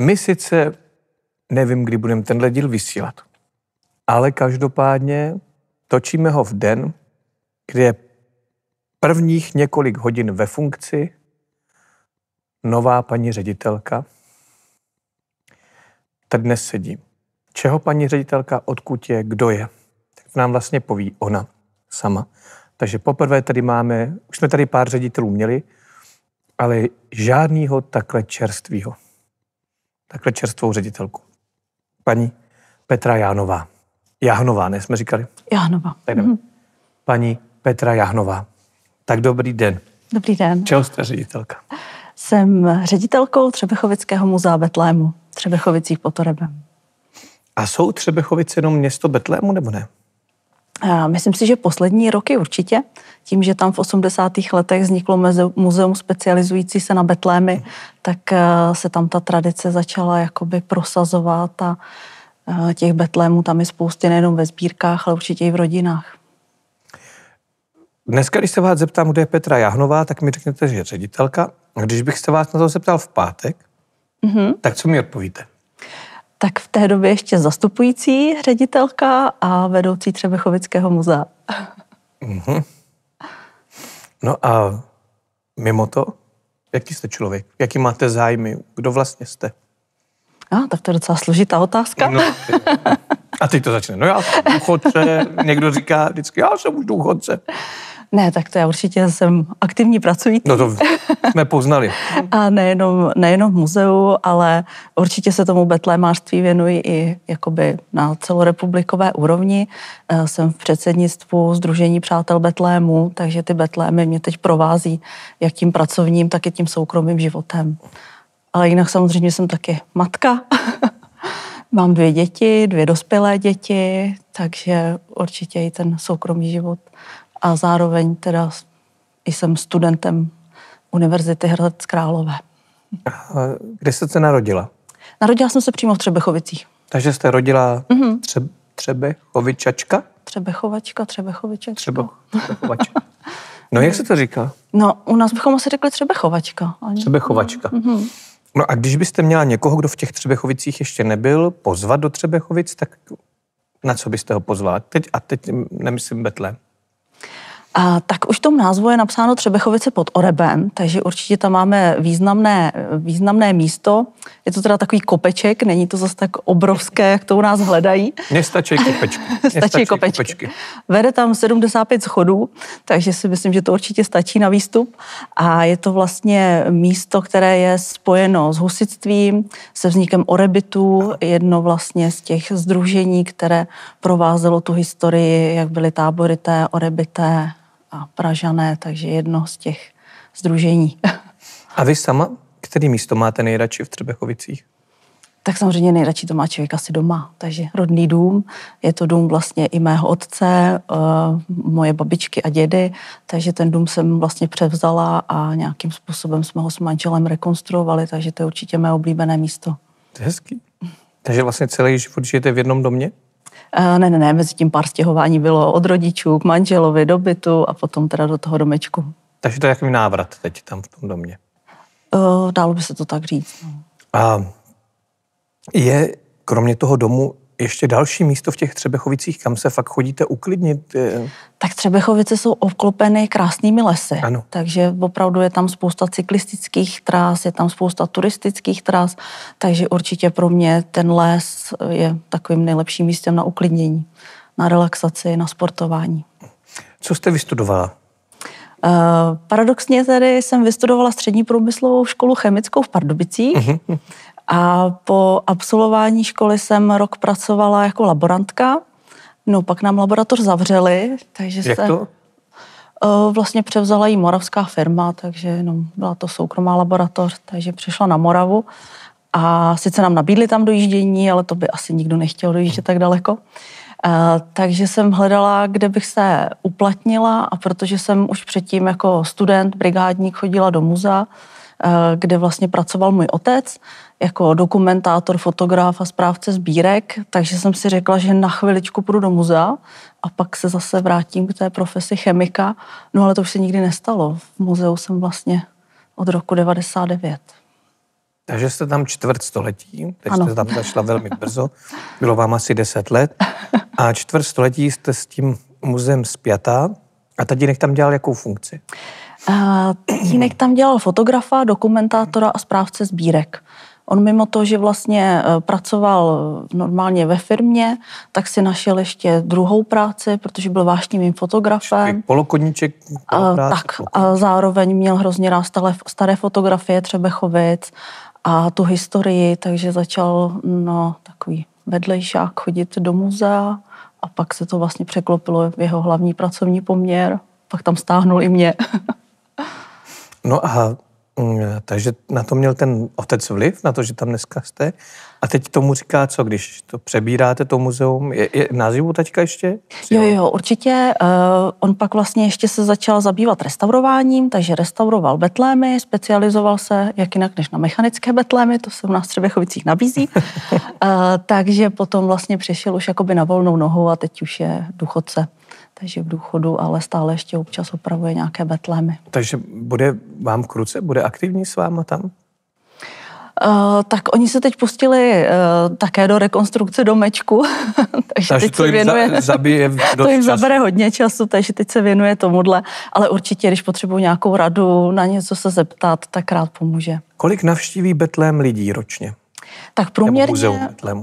My sice nevím, kdy budeme tenhle díl vysílat, ale každopádně točíme ho v den, kdy je prvních několik hodin ve funkci nová paní ředitelka. Tak dnes sedí. Čeho paní ředitelka, odkud je, kdo je, tak nám vlastně poví ona sama. Takže poprvé tady máme, už jsme tady pár ředitelů měli, ale žádnýho takhle čerstvýho takhle čerstvou ředitelku. Paní Petra Jánová. Jahnová, ne jsme říkali? Jahnová. Tak Mm-hmm. Paní Petra Jahnová. Tak dobrý den. Dobrý den. Čeho jste ředitelka? Jsem ředitelkou Třebechovického muzea Betlému Třebechovicích pod A jsou Třebechovice jenom město Betlému, nebo ne? Myslím si, že poslední roky určitě, tím, že tam v 80. letech vzniklo muzeum specializující se na betlémy, tak eh, se tam ta tradice začala jakoby prosazovat a eh, těch betlémů tam je spousty nejenom ve sbírkách, ale určitě i v rodinách. Dneska, když se vás zeptám, kde je Petra Jahnová, tak mi řeknete, že je ředitelka. Když bych se vás na to zeptal v pátek, mm-hmm. tak co mi odpovíte? tak v té době ještě zastupující ředitelka a vedoucí Třebechovického muzea. Mm-hmm. No a mimo to, jaký jste člověk? Jaký máte zájmy? Kdo vlastně jste? A, no, tak to je docela složitá otázka. No, a teď to začne. No já jsem důchodce, někdo říká vždycky, já jsem už důchodce. Ne, tak to já určitě jsem aktivní pracující. No to jsme poznali. a nejenom, nejenom v muzeu, ale určitě se tomu betlémářství věnuji i jakoby na celorepublikové úrovni. Eh, jsem v předsednictvu Združení přátel Betlému, takže ty Betlémy mě teď provází jak tím pracovním, tak i tím soukromým životem. Ale jinak samozřejmě jsem taky matka. Mám dvě děti, dvě dospělé děti, takže určitě i ten soukromý život a zároveň teda jsem studentem Univerzity Hradec Králové. Kde jste se narodila? Narodila jsem se přímo v Třebechovicích. Takže jste rodila mm-hmm. tře, Třebechovičačka? Třebechovačka, Třebechovičačka. Třebo, třebechovačka. No jak se to říká? No, u nás bychom asi řekli Třebechovačka. Ani... Třebechovačka. Mm-hmm. No a když byste měla někoho, kdo v těch Třebechovicích ještě nebyl, pozvat do Třebechovic, tak na co byste ho pozvala? Teď, a teď mm, nemyslím Betlem. A tak už v tom názvu je napsáno Třebechovice pod Orebem, takže určitě tam máme významné, významné místo. Je to teda takový kopeček, není to zase tak obrovské, jak to u nás hledají. Nestačí kopečky. Nestačí, Nestačí kopečky. kopečky. Vede tam 75 schodů, takže si myslím, že to určitě stačí na výstup. A je to vlastně místo, které je spojeno s husitstvím, se vznikem Orebitu, jedno vlastně z těch združení, které provázelo tu historii, jak byly tábory té Orebité a Pražané, takže jedno z těch združení. A vy sama, který místo máte nejradši v Třebechovicích? Tak samozřejmě nejradši to má člověk asi doma, takže rodný dům. Je to dům vlastně i mého otce, eh, moje babičky a dědy, takže ten dům jsem vlastně převzala a nějakým způsobem jsme ho s manželem rekonstruovali, takže to je určitě mé oblíbené místo. To je hezký. Takže vlastně celý život žijete v jednom domě? Eh, ne, ne, ne, mezi tím pár stěhování bylo od rodičů k manželovi do bytu a potom teda do toho domečku. Takže to je jaký návrat teď tam v tom domě? Eh, Dálo by se to tak říct. No. A je kromě toho domu ještě další místo v těch Třebechovicích, kam se fakt chodíte uklidnit? Eh? Tak Třebechovice jsou obklopeny krásnými lesy, ano. takže opravdu je tam spousta cyklistických tras, je tam spousta turistických tras, takže určitě pro mě ten les je takovým nejlepším místem na uklidnění, na relaxaci, na sportování. Co jste vystudovala? Eh, paradoxně tedy jsem vystudovala střední průmyslovou školu chemickou v Pardubicích. Uh-huh. A po absolvování školy jsem rok pracovala jako laborantka. No, pak nám laboratoř zavřeli, takže Jak se... To? Eh, vlastně převzala ji moravská firma, takže no, byla to soukromá laboratoř, takže přišla na Moravu. A sice nám nabídli tam dojíždění, ale to by asi nikdo nechtěl dojíždět tak daleko. Eh, takže jsem hledala, kde bych se uplatnila a protože jsem už předtím jako student, brigádník chodila do muzea, eh, kde vlastně pracoval můj otec, jako dokumentátor, fotograf a správce sbírek, takže jsem si řekla, že na chviličku půjdu do muzea a pak se zase vrátím k té profesi chemika. No ale to už se nikdy nestalo. V muzeu jsem vlastně od roku 99. Takže jste tam čtvrt století, teď ano. jste tam zašla velmi brzo, bylo vám asi deset let a čtvrt století jste s tím muzeem zpětá a tatínek tam dělal jakou funkci? Tatínek tam dělal fotografa, dokumentátora a správce sbírek. On mimo to, že vlastně eh, pracoval eh, normálně ve firmě, tak si našel ještě druhou práci, protože byl vášnivým fotografem. Polokodníček? A, eh, tak a zároveň měl hrozně rád staré, staré fotografie Třebechovic a tu historii, takže začal no, takový vedlejšák chodit do muzea a pak se to vlastně překlopilo v jeho hlavní pracovní poměr. Pak tam stáhnul i mě. no a Mm, takže na to měl ten otec vliv, na to, že tam dneska jste. A teď tomu říká co, když to přebíráte, to muzeum? Je, je názivu teďka ještě? Jo, jo, určitě. Uh, on pak vlastně ještě se začal zabývat restaurováním, takže restauroval betlémy, specializoval se jak jinak než na mechanické betlémy, to se u nás Třebechovicích nabízí. uh, takže potom vlastně přešel už jakoby na volnou nohu a teď už je důchodce takže v důchodu, ale stále ještě občas opravuje nějaké betlémy. Takže bude vám kruce, bude aktivní s váma tam? Uh, tak oni se teď pustili uh, také do rekonstrukce domečku, takže, takže teď to se věnuje, za, zabije to jim času. zabere hodně času, takže teď se věnuje tomuhle, ale určitě, když potřebuji nějakou radu, na něco se zeptat, tak rád pomůže. Kolik navštíví Betlém lidí ročně? Tak průměrně,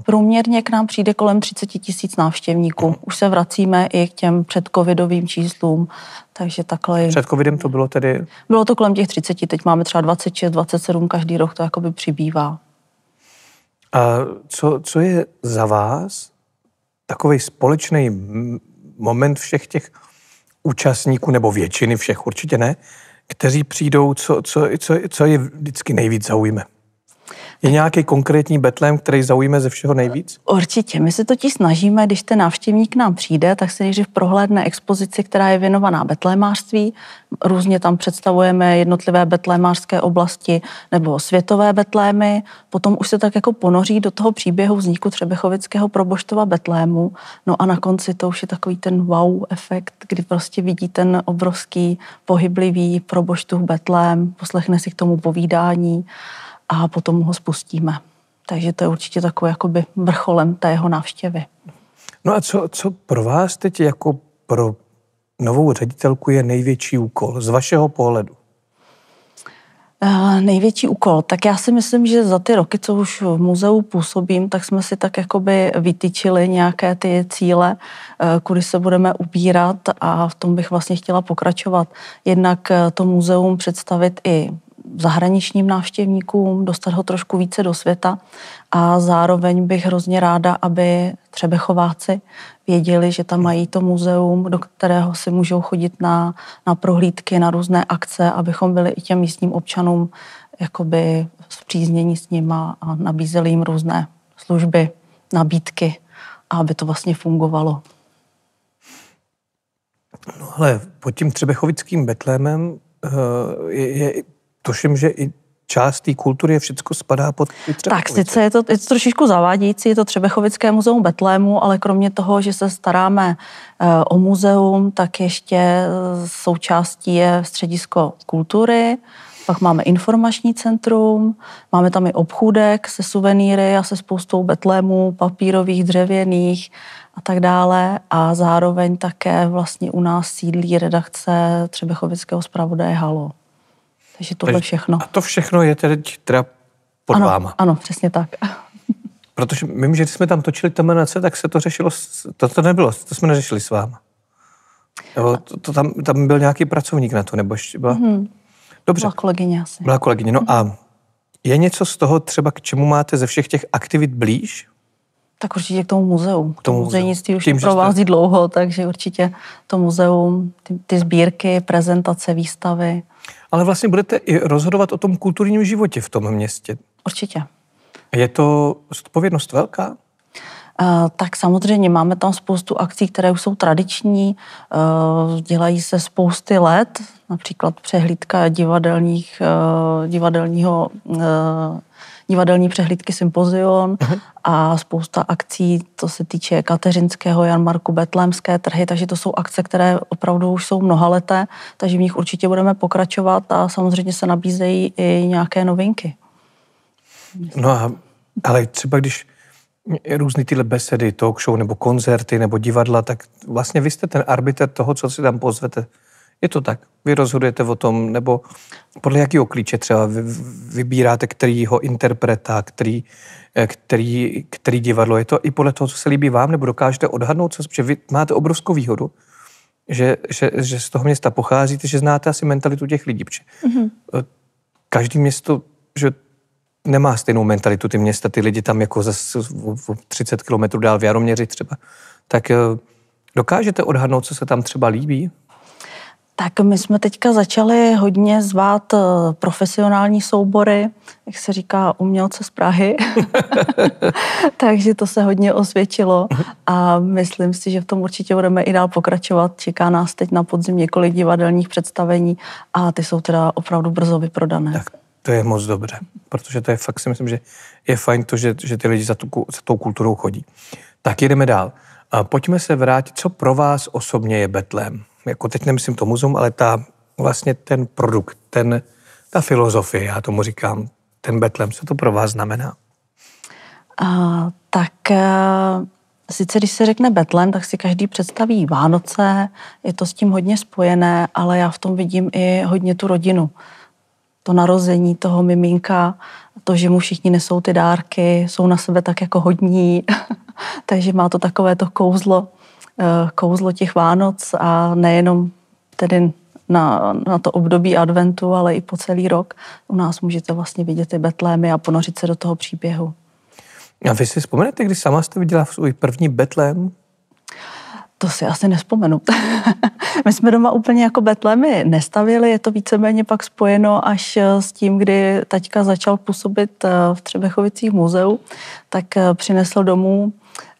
průměrně k nám přijde kolem 30 tisíc návštěvníků. Mm. Už se vracíme i k těm předcovidovým číslům, takže takhle... Před covidem to bylo tedy? Bylo to kolem těch 30, teď máme třeba 26, 27, každý rok to jakoby přibývá. A co, co je za vás takový společný moment všech těch účastníků, nebo většiny všech určitě ne, kteří přijdou, co, co, co, co je vždycky nejvíc zaujme? Je nějaký konkrétní Betlem, který zaujme ze všeho nejvíc? Určitě. My se totiž snažíme, když ten návštěvník k nám přijde, tak se nejdřív prohlédne expozici, která je věnovaná betlémářství. Různě tam představujeme jednotlivé betlémářské oblasti nebo světové betlémy. Potom už se tak jako ponoří do toho příběhu vzniku Třebechovického proboštova betlému. No a na konci to už je takový ten wow efekt, kdy prostě vidí ten obrovský pohyblivý proboštův betlém, poslechne si k tomu povídání a potom ho spustíme. Takže to je určitě takový jakoby vrcholem té jeho návštěvy. No a co, co pro vás teď jako pro novou ředitelku je největší úkol z vašeho pohledu? Eh, největší úkol. Tak já si myslím, že za ty roky, co už v muzeu působím, tak jsme si tak jakoby vytyčili nějaké ty cíle, eh, kudy se budeme ubírat a v tom bych vlastně chtěla pokračovat. Jednak eh, to muzeum představit i zahraničním návštěvníkům, dostat ho trošku více do světa a zároveň bych hrozně ráda, aby třeba chováci věděli, že tam mají to muzeum, do kterého si můžou chodit na, na prohlídky, na různé akce, abychom byli i těm místním občanům jakoby příznění s nima a nabízeli jim různé služby, nabídky a aby to vlastně fungovalo. No ale pod tím Třebechovickým betlémem eh, je, je tuším, že i část té kultury, všechno spadá pod Třebechovice. Tak, sice je to, je to trošičku zavádějící, je to Třebechovické muzeum Betlému, ale kromě toho, že se staráme eh, o muzeum, tak ještě eh, součástí je středisko kultury, pak máme informační centrum, máme tam i obchůdek se suvenýry a se spoustou betlémů, papírových, dřevěných a tak dále. A zároveň také vlastně u nás sídlí redakce Třebechovického zpravodaje Halo. Takže tohle Takže, všechno. A to všechno je tedy teda pod ano, váma. Ano, přesně tak. Protože vím, že když jsme tam točili Tomenace, tak se to řešilo, to, to nebylo, to jsme neřešili s váma. Nebo to, to tam, tam byl nějaký pracovník na to, nebo ještě byla... Hmm. Dobře. Byla kolegyně asi. Byla kolegyně, no hmm. a je něco z toho třeba, k čemu máte ze všech těch aktivit blíž? Tak určitě k tomu muzeu. K tomu muzejnictví už Tím, provází jste... dlouho, takže určitě to muzeum, ty, ty sbírky, prezentace, výstavy. Ale vlastně budete i rozhodovat o tom kulturním životě v tom městě. Určitě. Je to odpovědnost velká? Eh, tak samozřejmě máme tam spoustu akcí, které už jsou tradiční, eh, dělají se spousty let, například přehlídka divadelních, eh, divadelního divadelní přehlídky Sympozion a spousta akcí, co se týče Kateřinského, Jan Marku, Betlémské trhy, takže to jsou akce, které opravdu už jsou mnohaleté, takže v nich určitě budeme pokračovat a samozřejmě se nabízejí i nějaké novinky. No a, ale třeba když různé tyhle besedy, talk show nebo koncerty nebo divadla, tak vlastně vy jste ten arbitr toho, co si tam pozvete. Je to tak. Vy rozhodujete o tom, nebo podle jakého klíče třeba vy, vybíráte, kterýho interpreta, který, eh, který, který divadlo. Je to i podle toho, co se líbí vám, nebo dokážete odhadnout, co, že vy máte obrovskou výhodu, že, že, že z toho města pocházíte, že znáte asi mentalitu těch lidí. Mm-hmm. Každý město, že nemá stejnou mentalitu ty města, ty lidi tam jako zase 30 kilometrů dál v Jaroměři třeba, tak eh, dokážete odhadnout, co se tam třeba líbí? Tak my jsme teďka začali hodně zvát eh, profesionální soubory, jak se říká, umělce z Prahy. Takže to se hodně osvědčilo a myslím si, že v tom určitě budeme i dál pokračovat. Čeká nás teď na podzim několik divadelních představení a ty jsou teda opravdu brzo vyprodané. Tak to je moc dobře, protože to je fakt si myslím, že je fajn to, že, že ty lidi za, tu, za tou kulturou chodí. Tak jdeme dál. Pojďme se vrátit, co pro vás osobně je Betlem jako teď nemyslím to muzum, ale ta, vlastně ten produkt, ten, ta filozofie, já tomu říkám, ten Betlem, co to pro vás znamená? Uh, tak uh, sice když se řekne Betlem, tak si každý představí Vánoce, je to s tím hodně spojené, ale já v tom vidím i hodně tu rodinu. To narození toho miminka, to, že mu všichni nesou ty dárky, jsou na sebe tak jako hodní, takže má to takové to kouzlo Eh, kouzlo těch Vánoc a nejenom tedy na, na to období adventu, ale i po celý rok. U nás můžete vlastně vidět ty betlémy a ponořit se do toho příběhu. A vy si vzpomenete, když sama jste viděla svůj první betlém? To si asi nespomenu. My jsme doma úplně jako betlémy nestavili, je to víceméně pak spojeno až eh, s tím, kdy taťka začal působit eh, v Třebechovicích muzeu, tak přinesl domů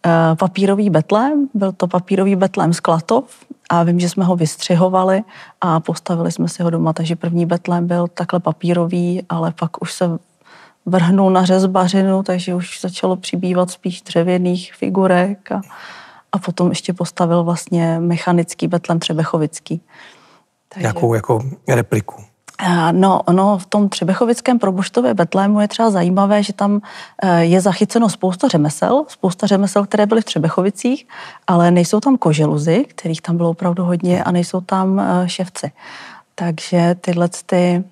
Eh, papírový betlém, byl to papírový betlém z Klatov a vím, že jsme ho vystřihovali a postavili jsme si ho doma, takže první betlém byl takhle papírový, ale pak už se vrhnul na řezbařinu, takže už začalo přibývat spíš dřevěných figurek a, a potom ještě postavil vlastně mechanický betlem Třebechovický. Takže... Jakou jako repliku? No, ono v tom Třebechovickém proboštově Betlému je třeba zajímavé, že tam e, je zachyceno spousta řemesel, spousta řemesel, které byly v Třebechovicích, ale nejsou tam koželuzy, kterých tam bylo opravdu hodně a nejsou tam e, ševci. Takže tyhle ty,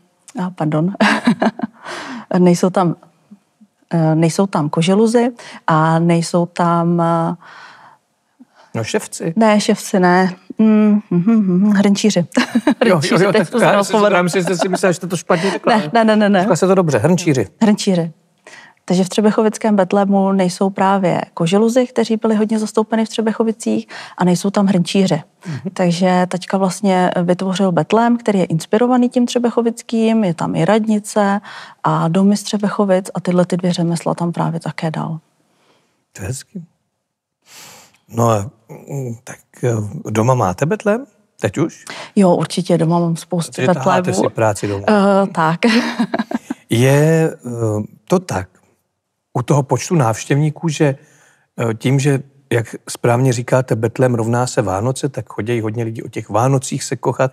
a pardon, nejsou tam, e, nejsou tam koželuzy a nejsou tam No ševci. Ne, ševci ne. Mm, mm, mm, mm, mm hrnčíři. hrnčíři, jo, jo, jo, teď já jako si myslel, že jste to špatně řekla. Ne, ne, ne, ne. ne. Řekla se to dobře, hrnčíři. Hrnčíři. Takže v Třebechovickém betlemu nejsou právě koželuzy, kteří byli hodně zastoupeni v Třebechovicích a nejsou tam hrnčíře. Mm-hmm. Takže taťka vlastně vytvořil betlem, který je inspirovaný tím Třebechovickým, je tam i radnice a domy z Třebechovic a tyhle ty dvě řemesla tam právě také dal. To je hezký. No mm, tak eh, doma máte betlem? Teď už? Jo, určitě doma mám spoustu Takže betlémů. si práci domů. Uh, eh, tak. Je eh, to tak u toho počtu návštěvníků, že tím, že jak správně říkáte, Betlem rovná se Vánoce, tak chodí hodně lidí o těch Vánocích se kochat.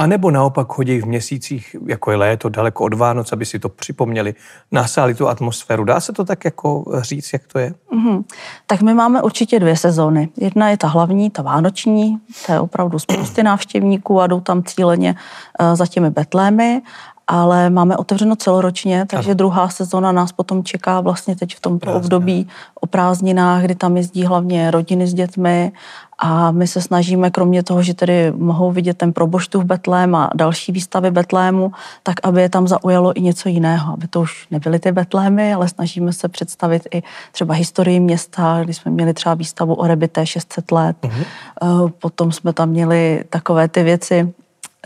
A nebo naopak chodí v měsících, jako je léto, daleko od Vánoc, aby si to připomněli, nasáli tu atmosféru. Dá se to tak jako říct, jak to je? Mm-hmm. Tak my máme určitě dvě sezóny. Jedna je ta hlavní, ta vánoční, to je opravdu spousty návštěvníků a jdou tam cíleně eh, za těmi betlémy ale máme otevřeno celoročně, takže ano. druhá sezóna nás potom čeká vlastně teď v tomto období o prázdninách, kdy tam jezdí hlavně rodiny s dětmi a my se snažíme, kromě toho, že tedy mohou vidět ten proboštu v Betlém a další výstavy Betlému, tak aby je tam zaujalo i něco jiného, aby to už nebyly ty Betlémy, ale snažíme se představit i třeba historii města, kdy jsme měli třeba výstavu o Rebité 600 let, uh-huh. potom jsme tam měli takové ty věci,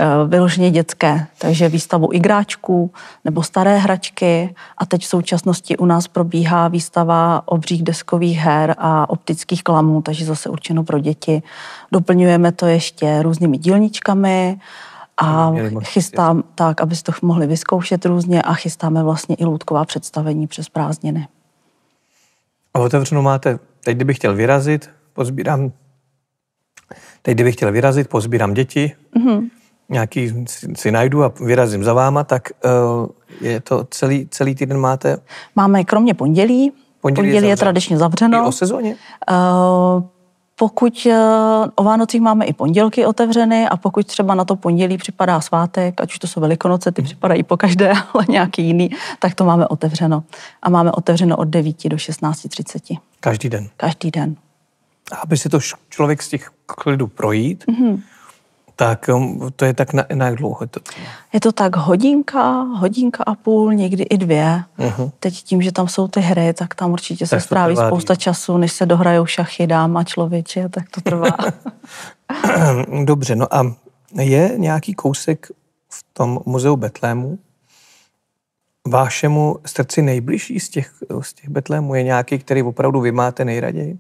Eh, vyloženě dětské, takže výstavu igráčků nebo staré hračky a teď v současnosti u nás probíhá výstava obřích deskových her a optických klamů, takže zase určeno pro děti. Doplňujeme to ještě různými dílničkami a chystám tak, abyste to mohli vyzkoušet různě a chystáme vlastně i loutková představení přes prázdniny. A otevřenou máte, teď kdybych chtěl vyrazit, pozbírám Teď, kdybych chtěl vyrazit, pozbírám děti. Mm-hmm nějaký si najdu a vyrazím za váma, tak eh, je to celý, celý týden máte? Máme kromě pondělí. Pondělí, pondělí je, je tradičně zavřeno. I o sezóně? Uh, pokud eh, o Vánocích máme i pondělky otevřeny a pokud třeba na to pondělí připadá svátek, ať už to jsou velikonoce, ty mhm. připadají po každé, ale nějaký jiný, tak to máme otevřeno. A máme otevřeno od 9 do 16.30. Každý den? Každý den. Aby si to člověk z těch klidů projít, mm-hmm tak um, to je tak na, na jak dlouho? To? Je to tak hodinka, hodinka a půl, někdy i dvě. Uh-huh. Teď tím, že tam jsou ty hry, tak tam určitě tak se stráví trvá spousta času, než se dohrajou šachy, dáma, člověče, tak to trvá. Dobře, no a je nějaký kousek v tom muzeu Betlému, vášemu srdci nejbližší z těch, z těch Betlémů? Je nějaký, který opravdu vy máte nejraději?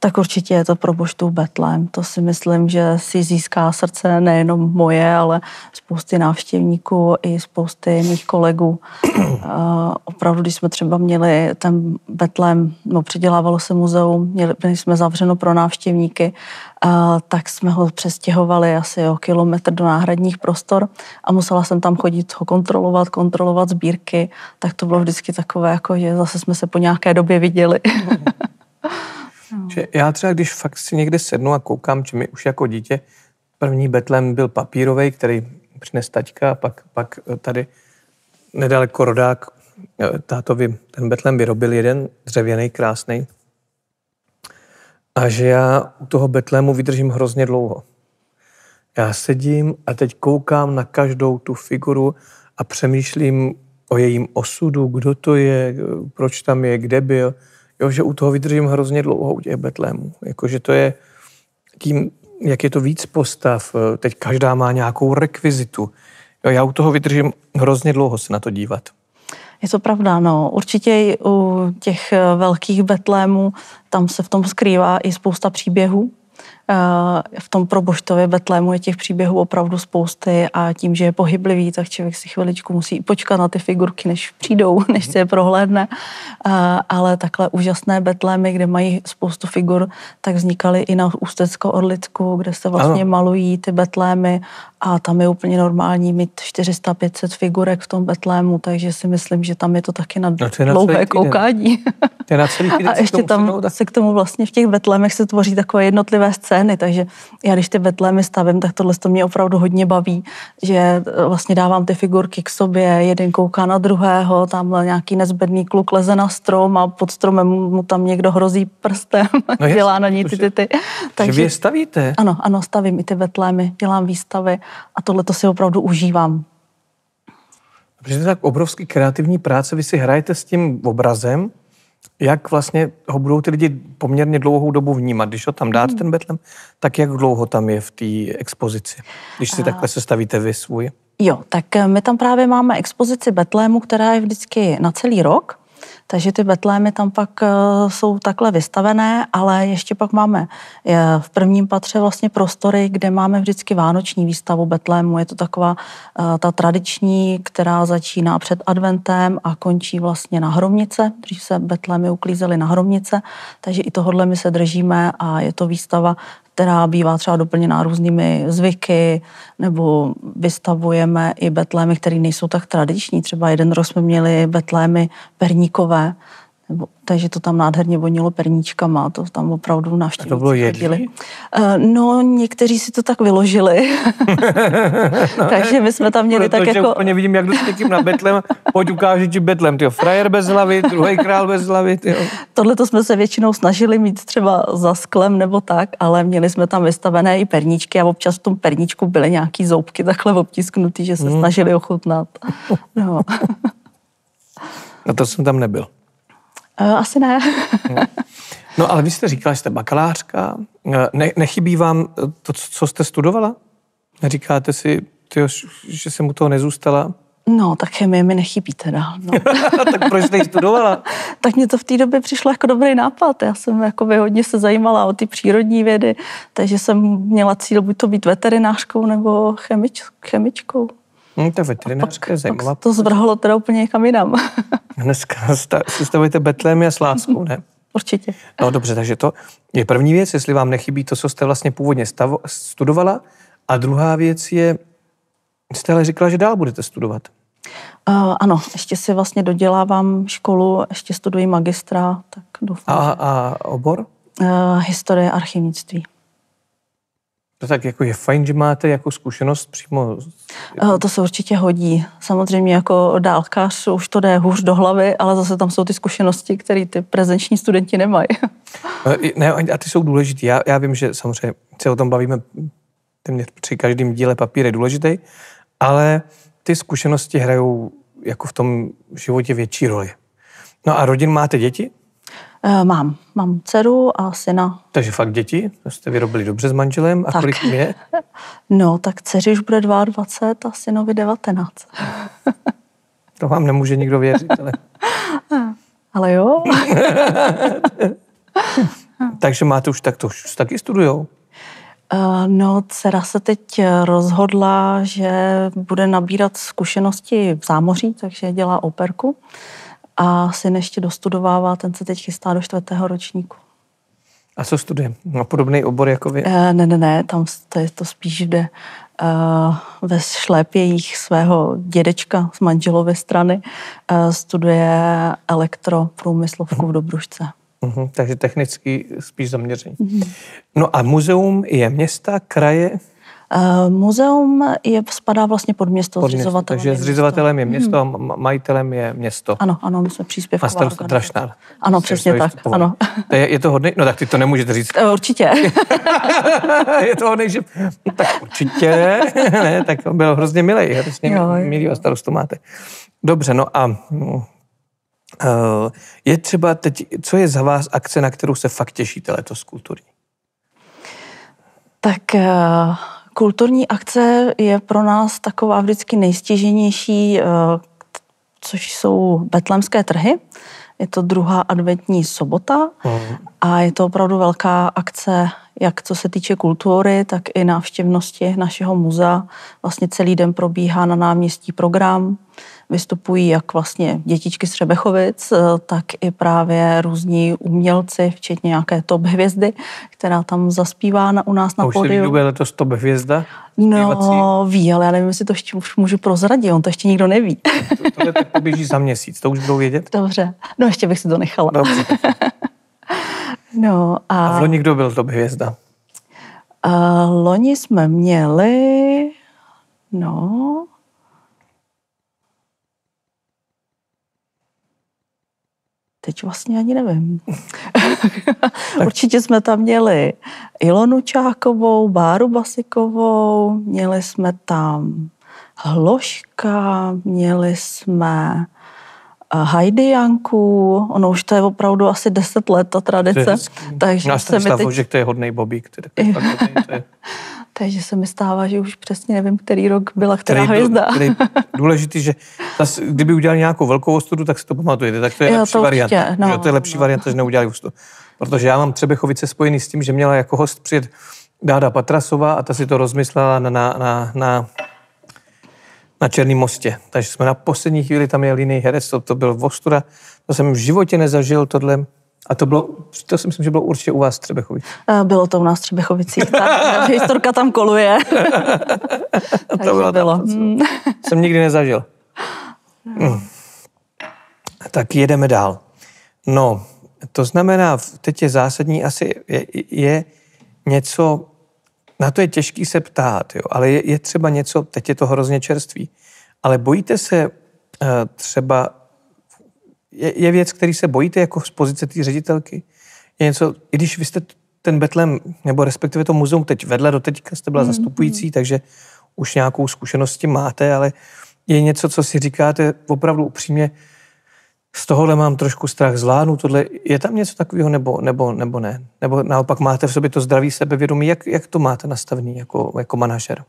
tak určitě je to pro božtu Betlem. To si myslím, že si získá srdce nejenom moje, ale spousty návštěvníků i spousty mých kolegů. Eh, opravdu, když jsme třeba měli ten Betlem, no předělávalo se muzeum, měli jsme zavřeno pro návštěvníky, eh, tak jsme ho přestěhovali asi o kilometr do náhradních prostor a musela jsem tam chodit ho kontrolovat, kontrolovat sbírky, tak to bylo vždycky takové, jako že zase jsme se po nějaké době viděli. No. Že já třeba, když fakt si někde sednu a koukám, či mi už jako dítě první betlem byl papírový, který přines taťka a pak, pak eh, tady nedaleko rodák eh, tátovi ten betlem vyrobil jeden dřevěný, krásný. A že já u toho betlému vydržím hrozně dlouho. Já sedím a teď koukám na každou tu figuru a přemýšlím o jejím osudu, kdo to je, eh, proč tam je, kde byl jo, že u toho vydržím hrozně dlouho u těch betlémů. Jakože to je tím, jak je to víc postav, teď každá má nějakou rekvizitu. Jo, já u toho vydržím hrozně dlouho se na to dívat. Je to pravda, no. Určitě i u těch velkých betlémů tam se v tom skrývá i spousta příběhů, Eh, v tom proboštově Betlému je těch příběhů opravdu spousty a tím, že je pohyblivý, tak člověk si chviličku musí počkat na ty figurky, než přijdou, než se je prohlédne. Eh, ale takhle úžasné Betlémy, kde mají spoustu figur, tak vznikaly i na Ústecko-Orlicku, kde se vlastně ano. malují ty Betlémy a tam je úplně normální mít 400-500 figurek v tom Betlému, takže si myslím, že tam je to taky na, no to na dlouhé koukání. To je na celý a ještě tam se k tomu vlastně v těch Betlémech se tvoří takové jednotlivé scény, takže já když ty Betlémy stavím, tak tohle to mě opravdu hodně baví, že e, vlastně dávám ty figurky k sobě, jeden kouká na druhého, tam nějaký nezbedný kluk leze na strom a pod stromem mu tam někdo hrozí prstem, no dělá jasný, na ní ty, ty, ty. Takže, vy je stavíte? Ano, ano, stavím i ty Betlémy, dělám výstavy a tohle to si opravdu užívám. Protože to je tak obrovský kreativní práce, vy si hrajete s tím obrazem, jak vlastně ho budou ty lidi poměrně dlouhou dobu vnímat, když ho tam dáte, hmm. ten betlem, tak jak dlouho tam je v té expozici, když si a... Eh. takhle sestavíte vy svůj? Jo, tak eh, my tam právě máme expozici Betlému, která je vždycky na celý rok. Takže ty betlémy tam pak eh, jsou takhle vystavené, ale ještě pak máme eh, v prvním patře vlastně prostory, kde máme vždycky vánoční výstavu betlému. Je to taková eh, ta tradiční, která začíná před adventem a končí vlastně na hromnice. když se betlémy uklízely na hromnice, takže i tohodle my se držíme a je to výstava, která bývá třeba doplněná různými zvyky, nebo vystavujeme i betlémy, které nejsou tak tradiční. Třeba jeden rok jsme měli betlémy perníkové, nebo, takže to tam nádherně vonilo perníčkama, to tam opravdu návštěvníci to bylo jedlí? Eh, no, někteří si to tak vyložili. no, takže my jsme tam měli tak jako... úplně vidím, jak jdu s na betlem, pojď ukážit, ti betlem, tyjo, frajer bez hlavy, druhý král bez hlavy, Tohle to jsme se většinou snažili mít třeba za sklem nebo tak, ale měli jsme tam vystavené i perníčky a občas v tom perníčku byly nějaký zoubky takhle obtisknutý, že se hmm. snažili ochutnat. No. no to jsem tam nebyl. Eh, asi ne. no ale vy jste říkala, že jste bakalářka. Eh, ne, nechybí vám eh, to, co jste studovala? Říkáte si, tyjo, že jsem u toho nezůstala? No, tak chemie mi nechybí teda. No. tak proč jste studovala? tak mě to v té době přišlo jako dobrý nápad. Já jsem jako hodně se zajímala o ty přírodní vědy, takže jsem měla cíl buď to být veterinářkou nebo chemič, chemičkou. Hmm, to veterinářka je zajímavá. to zvrhlo teda úplně někam jinam. Dneska stavujete betlémy a s láskou, ne? Určitě. No dobře, takže to je první věc, jestli vám nechybí to, co jste vlastně původně stavo, studovala. A druhá věc je, jste ale říkala, že dál budete studovat. Uh, ano, ještě si vlastně dodělávám školu, ještě studuji magistra, tak doufám. A, a obor? Uh, historie archivnictví. To tak jako je fajn, že máte jako zkušenost přímo... Eh, to se určitě hodí. Samozřejmě jako dálkař už to jde hůř do hlavy, ale zase tam jsou ty zkušenosti, které ty prezenční studenti nemají. Eh, ne, a ty jsou důležité. Já, já vím, že samozřejmě se o tom bavíme téměř při každém díle papíry důležitý, ale ty zkušenosti hrajou jako v tom životě větší roli. No a rodin máte děti? Eh, mám. Mám dceru a syna. Takže fakt děti? To jste vyrobili dobře s manželem. A tak. kolik je? No, tak dceři už bude 22 a synovi 19. to vám nemůže nikdo věřit, ale... ale jo. Takže máte už tak to, už taky studujou? Eh, no, dcera se teď rozhodla, že bude nabírat zkušenosti v zámoří, takže dělá operku a syn ještě dostudovává, ten se teď chystá do čtvrtého ročníku. A co studuje? Má podobný obor jako vy? E, ne, ne, ne, tam to, je, to spíš jde e, ve šlépějích svého dědečka z manželové strany. E, studuje elektroprůmyslovku v Dobrušce. Uh-huh. Mhm, takže technicky spíš zaměření. Uh-huh. No a muzeum je města, kraje? Eh, muzeum je, spadá vlastně pod město, pod město zřizovatelem. Takže je zřizovatelem je hmm. město, hmm. majitelem je město. Ano, ano, my jsme příspěvková Master organizace. Trašnár. Ano, přesně tak. Ano. To je, je to hodný? No tak ty to nemůžete říct. Eh, určitě. je to hodný, že... Tak určitě. ne, tak byl hrozně milý, hrozně jo, milý starostu máte. Dobře, no a no, eh, je třeba teď, co je za vás akce, na kterou se fakt těšíte letos kulturní? Tak Kulturní akce je pro nás taková vždycky nejstěženější, eh, což jsou betlemské trhy. Je to druhá adventní sobota mhm. a je to opravdu velká akce, jak co se týče kultury, tak i návštěvnosti našeho muzea. Vlastně celý den probíhá na náměstí program vystupují jak vlastně dětičky z Třebechovic, eh, tak i právě různí umělci, včetně nějaké top hvězdy, která tam zaspívá na, u nás na A už pódiu. Už letos top hvězda? No, ví, ale já nevím, jestli to ještě už můžu prozradit, on to ještě nikdo neví. To, tohle poběží za měsíc, to už budou vědět? Dobře, no ještě bych si to nechala. Dobře. no, a... a v loni kdo byl top hvězda? Uh, loni jsme měli, no, Teď vlastně ani nevím. Určitě jsme tam měli Ilonu Čákovou, Báru Basikovou, měli jsme tam Hloška, měli jsme Heidi Janku, ono už to je opravdu asi 10 let ta tradice. Takže Já no se mi teď... že to je hodný bobík. který. je... takže se mi stává, že už přesně nevím, který rok byla která který, hvězda. Který důležitý, že zas, kdyby udělali nějakou velkou ostudu, tak si to pamatujete. Tak to je jo, lepší to varianta. no, že to je lepší no. varianta, že neudělali ostudu. Protože já mám Třebechovice spojený s tím, že měla jako host přijet Dáda Patrasová a ta si to rozmyslela na, na, na, na na Černém mostě. Takže jsme na poslední chvíli tam jel jiný herec, to, to byl Vostura, to jsem v životě nezažil tohle. A to bylo, to si myslím, že bylo určitě u vás v eh, Bylo to u nás v Třebechovicích, historka tam koluje. to bylo. bylo. Tam, hmm. jsem nikdy nezažil. Hmm. Tak jedeme dál. No, to znamená, teď je zásadní asi, je, je něco na to je těžký se ptát, jo, ale je, je třeba něco, teď je to hrozně čerství, ale bojíte se uh, třeba, je, je věc, který se bojíte jako z pozice té ředitelky? Je něco, i když vy jste ten Betlem, nebo respektive to muzeum teď vedle, do teďka jste byla mm, zastupující, takže už nějakou zkušenosti máte, ale je něco, co si říkáte opravdu upřímně, z tohohle mám trošku strach, zvládnu tohle. Je tam něco takového nebo, nebo, nebo ne? Nebo naopak máte v sobě to zdravý sebevědomí? Jak, jak to máte nastavený jako, jako manažer?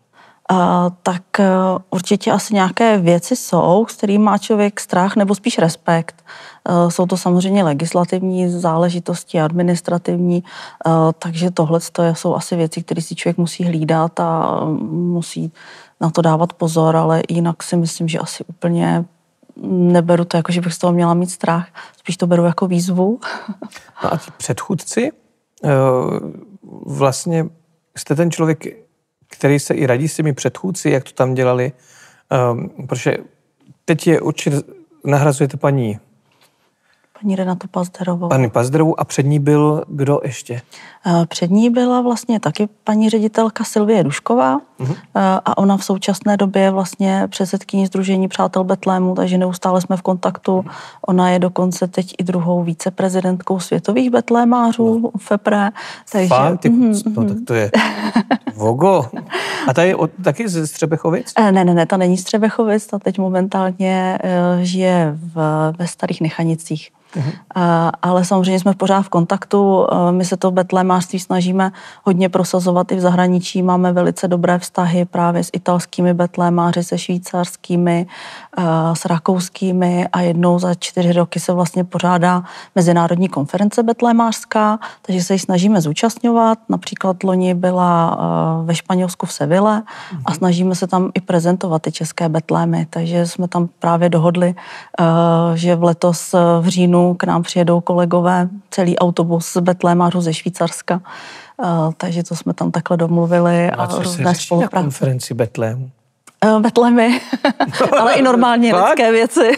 Uh, tak uh, určitě asi nějaké věci jsou, s kterým má člověk strach nebo spíš respekt. Uh, jsou to samozřejmě legislativní záležitosti, administrativní, e, takže tohle jsou asi věci, které si člověk musí hlídat a mm, musí na to dávat pozor, ale jinak si myslím, že asi úplně neberu to jako, že bych z toho měla mít strach, spíš to beru jako výzvu. No a ti předchůdci, eh, vlastně jste ten člověk, který se i radí s těmi předchůdci, jak to tam dělali, eh, protože teď je určitě, nahrazujete paní paní Renatu Pazderovou. Paní Pazderovou a před ní byl kdo ještě? Eh, před ní byla vlastně taky paní ředitelka Silvie Dušková uh-huh. a ona v současné době je vlastně předsedkyní Združení Přátel Betlému, takže neustále jsme v kontaktu. Ona je dokonce teď i druhou víceprezidentkou světových betlémářů no. FEPRE. Takže, Fakt? ty, uh-huh. no, mhm. tak to je vogo. A ta je od, taky ze Střebechovic? Eh, ne, ne, ne, ta není Střebechovic, ta teď momentálně žije v, ve Starých Nechanicích. Uh-huh. Ale samozřejmě jsme pořád v kontaktu. Eh, my se to betlémářství snažíme hodně prosazovat i v zahraničí. Máme velice dobré vztahy právě s italskými betlémáři, se švýcarskými, eh, s rakouskými a jednou za čtyři roky se vlastně pořádá mezinárodní konference betlémářská, takže se ji snažíme zúčastňovat. Například loni byla ve Španělsku v Seville uh-huh. a mhm. snažíme se tam i prezentovat ty české betlémy. Takže jsme tam právě dohodli, že v letos v říjnu týdnu k nám přijedou kolegové, celý autobus z Betlémaru ze Švýcarska, eh, takže to jsme tam takhle domluvili. A, a co se na konferenci Betlému? Eh, betlemy, ale i normálně lidské věci.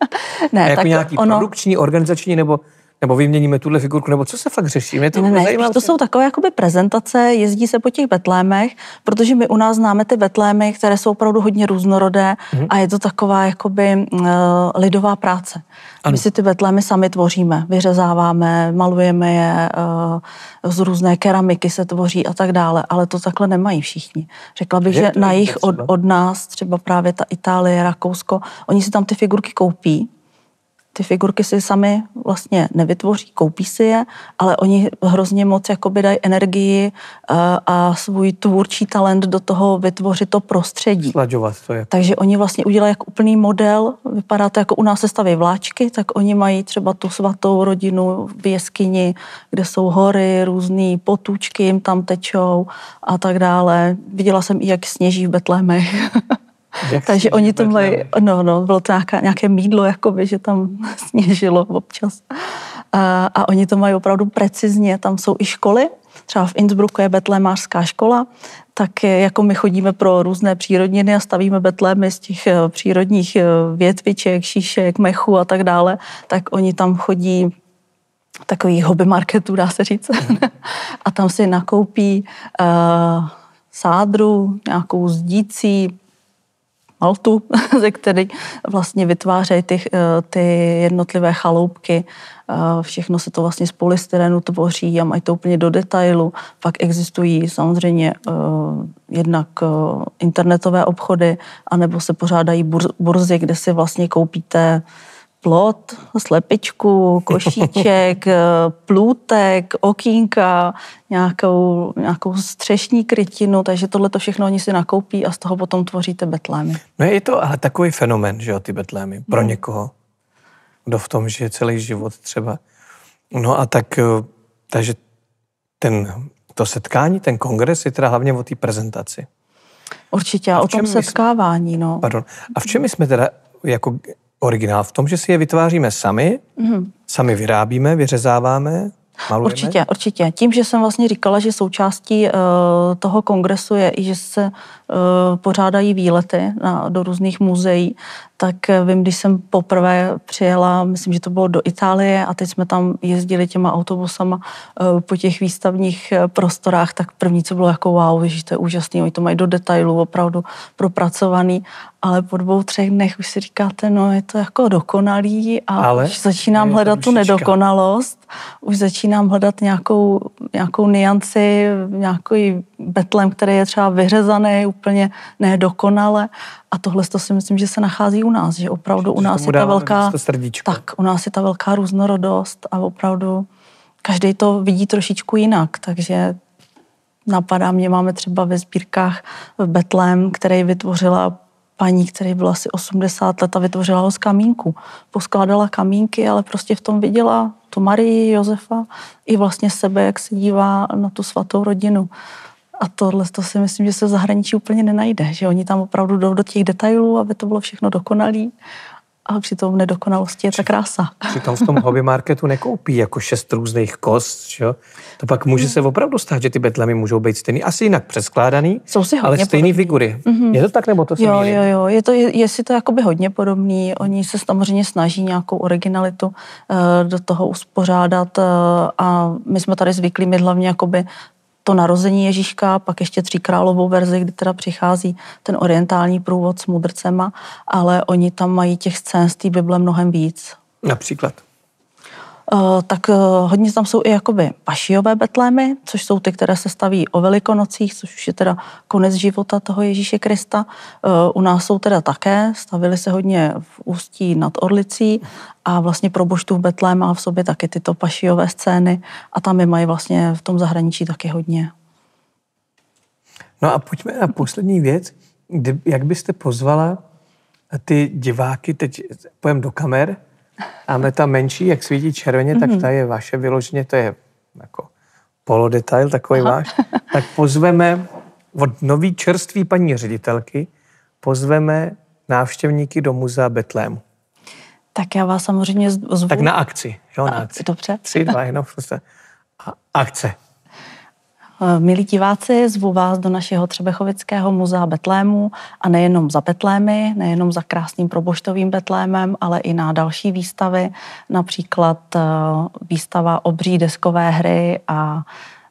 ne, jako tak nějaký ono... produkční, organizační nebo nebo vyměníme tuhle figurku, nebo co se fakt řeší? Mě to ne, ne, zajímavé. to vlastně. jsou takové jakoby prezentace, jezdí se po těch betlémech, protože my u nás známe ty betlémy, které jsou opravdu hodně různorodé mm-hmm. a je to taková jakoby uh, lidová práce. Ano. My si ty betlémy sami tvoříme, vyřezáváme, malujeme je, uh, z různé keramiky se tvoří a tak dále, ale to takhle nemají všichni. Řekla bych, je že na jich od, od nás třeba právě ta Itálie, Rakousko, oni si tam ty figurky koupí, ty figurky si sami vlastně nevytvoří, koupí si je, ale oni hrozně moc jakoby dají energii a, eh, a svůj tvůrčí talent do toho vytvořit to prostředí. Slaďovat to je. Takže oni vlastně udělají jak úplný model, vypadá to jako u nás se staví vláčky, tak oni mají třeba tu svatou rodinu v jeskyni, kde jsou hory, různé potůčky jim tam tečou a tak dále. Viděla jsem i, jak sněží v Betlémech. Jak Takže oni to mají, no, no, bylo to nějaké, nějaké mídlo, jakoby, že tam sněžilo občas. A, a oni to mají opravdu precizně, tam jsou i školy, třeba v Innsbrucku je betlémářská škola, tak jako my chodíme pro různé přírodniny a stavíme betlémy z těch eh, přírodních eh, větviček, šíšek, mechu a tak dále, tak oni tam chodí takový hobby marketu, dá se říct. a tam si nakoupí uh, sádru, nějakou zdící, maltu, ze které vlastně vytvářejí ty, eh, ty jednotlivé chaloupky. Eh, všechno se to vlastně z polystyrenu tvoří a mají to úplně do detailu. Pak existují samozřejmě eh, jednak internetové obchody, anebo se pořádají burzy, kde si vlastně koupíte plot, slepičku, košíček, eh, plůtek, okýnka, nějakou, nějakou střešní krytinu, takže tohle to všechno oni si nakoupí a z toho potom tvoříte betlémy. No je to ale takový fenomen, že jo, ty betlémy, pro no. někoho, kdo v tom žije celý život třeba. No a tak, eh, takže ten, to setkání, ten kongres je teda hlavně o té prezentaci. Určitě, a o tom setkávání, jsme, no. Pardon. A v čem jsme teda jako Originál v tom, že si je vytváříme sami, mm-hmm. sami vyrábíme, vyřezáváme, malujeme? Určitě, určitě. Tím, že jsem vlastně říkala, že součástí uh, toho kongresu je i, že se Eh, pořádají výlety na, do různých muzeí, tak eh, vím, když jsem poprvé přijela, myslím, že to bylo do Itálie a teď jsme tam jezdili těma autobusama eh, po těch výstavních prostorách, tak první, co bylo jako wow, že to je úžasný, oni to mají do detailů opravdu propracovaný, ale po dvou, třech dnech už si říkáte, no je to jako dokonalý a ale už začínám hledat tu nedokonalost, už začínám hledat nějakou, nějakou nianci, nějaký betlem, který je třeba vyřezaný, úplně nedokonale. A tohle to si myslím, že se nachází u nás, že opravdu u nás je ta velká... Tak, u nás je ta velká různorodost a opravdu každý to vidí trošičku jinak, takže napadá mě, máme třeba ve sbírkách v Betlém, který vytvořila paní, který byla asi 80 let a vytvořila ho z kamínku. Poskládala kamínky, ale prostě v tom viděla tu Marii, Josefa i vlastně sebe, jak se dívá na tu svatou rodinu. A tohle to si myslím, že se v zahraničí úplně nenajde, že oni tam opravdu jdou do těch detailů, aby to bylo všechno dokonalý a přitom v nedokonalosti je ta krása. Přitom v tom hobby marketu nekoupí jako šest různých kost, že? to pak může se opravdu stát, že ty betlemy můžou být stejný, asi jinak přeskládaný, Jsou si ale podobný. figury. Mm-hmm. Je to tak, nebo to se Jo, míří? jo, jo, je to, je, je si to jakoby hodně podobný, oni se samozřejmě snaží nějakou originalitu uh, do toho uspořádat uh, a my jsme tady zvyklí mít hlavně jakoby to narození Ježíška, pak ještě tři královou verzi, kdy teda přichází ten orientální průvod s mudrcema, ale oni tam mají těch scén z té Bible mnohem víc. Například? Eh, tak eh, hodně tam jsou i jakoby pašijové betlémy, což jsou ty, které se staví o velikonocích, což už je teda konec života toho Ježíše Krista. Eh, u nás jsou teda také, Stavili se hodně v Ústí nad Orlicí a vlastně pro v betlém má v sobě taky tyto pašijové scény a tam je mají vlastně v tom zahraničí taky hodně. No a pojďme na poslední věc. jak byste pozvala ty diváky, teď pojem do kamer, ale ta menší, jak svítí červeně, mm-hmm. tak mhm. ta je vaše vyloženě, to je jako polodetail, takový Aha. váš. Tak pozveme od nový čerství paní ředitelky, pozveme návštěvníky do muzea Betlému. Tak já vás samozřejmě zvu. Tak na akci. Jo, na, na akci. akci. Dobře. Tři, dva, jenom prostě. A akce. Eh, milí diváci, zvu vás do našeho Třebechovického muzea Betlému a nejenom za Betlémy, nejenom za krásným proboštovým Betlémem, ale i na další výstavy, například eh, výstava obří deskové hry a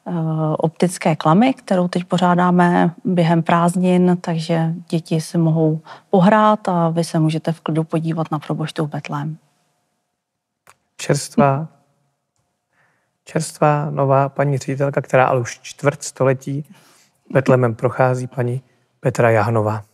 eh, optické klamy, kterou teď pořádáme během prázdnin, takže děti si mohou pohrát a vy se můžete v klidu podívat na proboštu Betlém. Čerstvá čerstvá, nová paní ředitelka, která ale už čtvrt století Betlemem prochází, paní Petra Jahnová.